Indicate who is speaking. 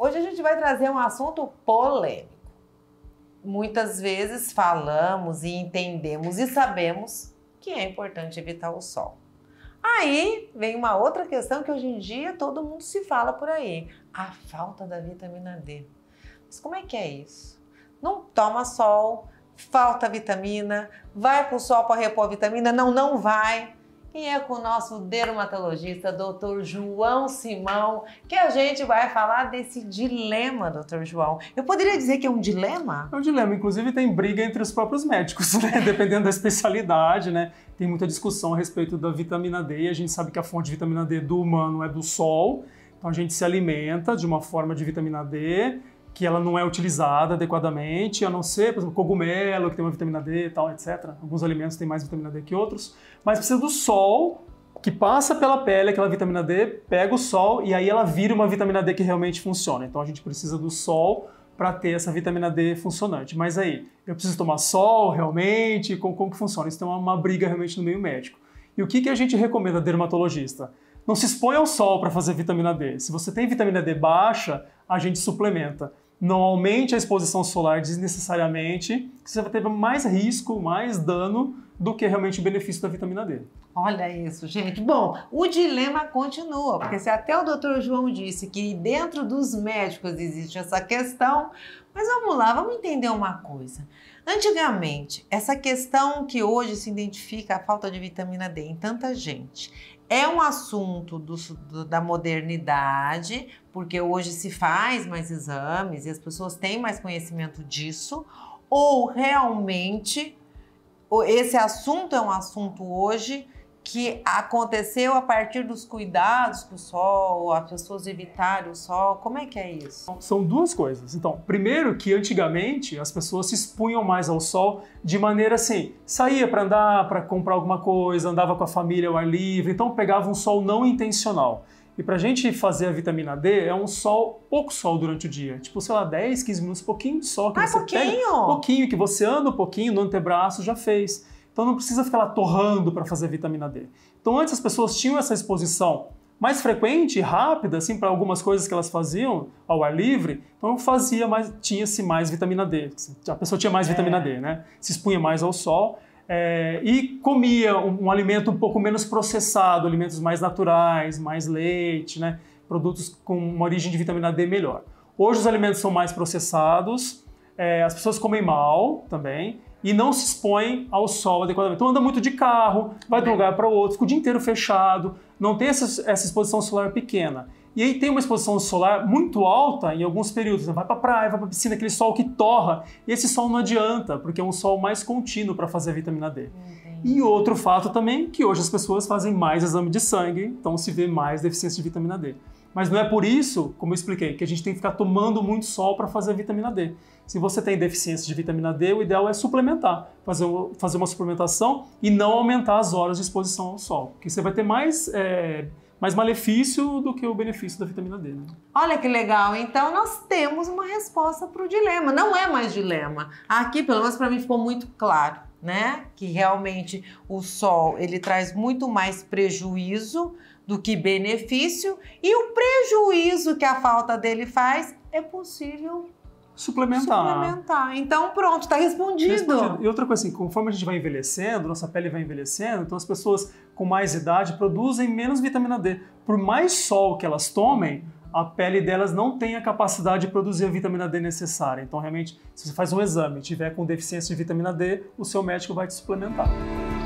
Speaker 1: Hoje a gente vai trazer um assunto polêmico. Muitas vezes falamos e entendemos e sabemos que é importante evitar o sol. Aí vem uma outra questão que hoje em dia todo mundo se fala por aí: a falta da vitamina D. Mas como é que é isso? Não toma sol, falta vitamina, vai para o sol para repor vitamina? Não, não vai e é com o nosso dermatologista, Dr. João Simão, que a gente vai falar desse
Speaker 2: dilema, Dr. João. Eu poderia dizer que é um dilema? É um dilema, inclusive tem briga entre os próprios médicos, né? dependendo da especialidade, né? Tem muita discussão a respeito da vitamina D, e a gente sabe que a fonte de vitamina D do humano é do sol, então a gente se alimenta de uma forma de vitamina D que ela não é utilizada adequadamente, a não ser, por exemplo, cogumelo, que tem uma vitamina D e tal, etc. Alguns alimentos têm mais vitamina D que outros, mas precisa do sol que passa pela pele, aquela vitamina D, pega o sol e aí ela vira uma vitamina D que realmente funciona. Então a gente precisa do sol para ter essa vitamina D funcionante. Mas aí, eu preciso tomar sol realmente? Como, como que funciona? Isso tem é uma, uma briga realmente no meio médico. E o que, que a gente recomenda dermatologista? Não se expõe ao sol para fazer vitamina D. Se você tem vitamina D baixa, a gente suplementa não aumente a exposição solar desnecessariamente, que você vai ter mais risco, mais dano do que realmente o benefício da vitamina D. Olha isso, gente. Bom,
Speaker 1: o dilema continua, porque se até o doutor João disse que dentro dos médicos existe essa questão, mas vamos lá, vamos entender uma coisa. Antigamente, essa questão que hoje se identifica a falta de vitamina D em tanta gente é um assunto do, do, da modernidade, porque hoje se faz mais exames e as pessoas têm mais conhecimento disso, ou realmente esse assunto é um assunto hoje que aconteceu a partir dos cuidados com o sol, as pessoas evitarem o sol? Como é que é
Speaker 2: isso? Então, são duas coisas. Então, primeiro que antigamente as pessoas se expunham mais ao sol de maneira assim, saía para andar, para comprar alguma coisa, andava com a família ao ar livre, então pegava um sol não intencional. E para a gente fazer a vitamina D, é um sol, pouco sol durante o dia. Tipo, sei lá, 10, 15 minutos, pouquinho só. Que ah, você pouquinho? Pega, pouquinho, que você anda um pouquinho no antebraço, já fez. Então não precisa ficar lá torrando para fazer vitamina D. Então antes as pessoas tinham essa exposição mais frequente, rápida, assim, para algumas coisas que elas faziam ao ar livre, então fazia mais, tinha-se mais vitamina D. A pessoa tinha mais é. vitamina D, né? Se expunha mais ao sol é, e comia um, um, alimento um pouco menos processado, alimentos mais naturais, mais leite, né? Produtos com uma origem de vitamina D melhor. Hoje os alimentos são mais processados, é, as pessoas comem mal também, e não se expõe ao sol adequadamente. Então anda muito de carro, vai de um lugar para o outro, fica o dia inteiro fechado, não tem essa, essa exposição solar pequena. E aí tem uma exposição solar muito alta em alguns períodos. Né? Vai para praia, vai para piscina, aquele sol que torra. Esse sol não adianta, porque é um sol mais contínuo para fazer a vitamina D. E uhum. outro fato também que hoje as pessoas fazem mais exame de sangue, então se vê mais deficiência de vitamina D. Mas não é por isso, como eu expliquei, que a gente tem que ficar tomando muito sol para fazer vitamina D. Se você tem deficiência de vitamina D, o ideal é suplementar, fazer, fazer uma suplementação e não aumentar as horas de exposição ao sol, porque você vai ter mais é, mais malefício do que o benefício da vitamina D. Né?
Speaker 1: Olha que legal. Então nós temos uma resposta para o dilema. Não é mais dilema. Aqui, pelo menos para mim, ficou muito claro. Né? Que realmente o sol ele traz muito mais prejuízo do que benefício e o prejuízo que a falta dele faz é possível
Speaker 2: Suplementar.
Speaker 1: Suplementar. Então, pronto, está respondido.
Speaker 2: respondido. E outra coisa assim, conforme a gente vai envelhecendo, nossa pele vai envelhecendo, então as pessoas com mais idade produzem menos vitamina D. Por mais sol que elas tomem, a pele delas não tem a capacidade de produzir a vitamina D necessária. Então, realmente, se você faz um exame e tiver com deficiência de vitamina D, o seu médico vai te suplementar.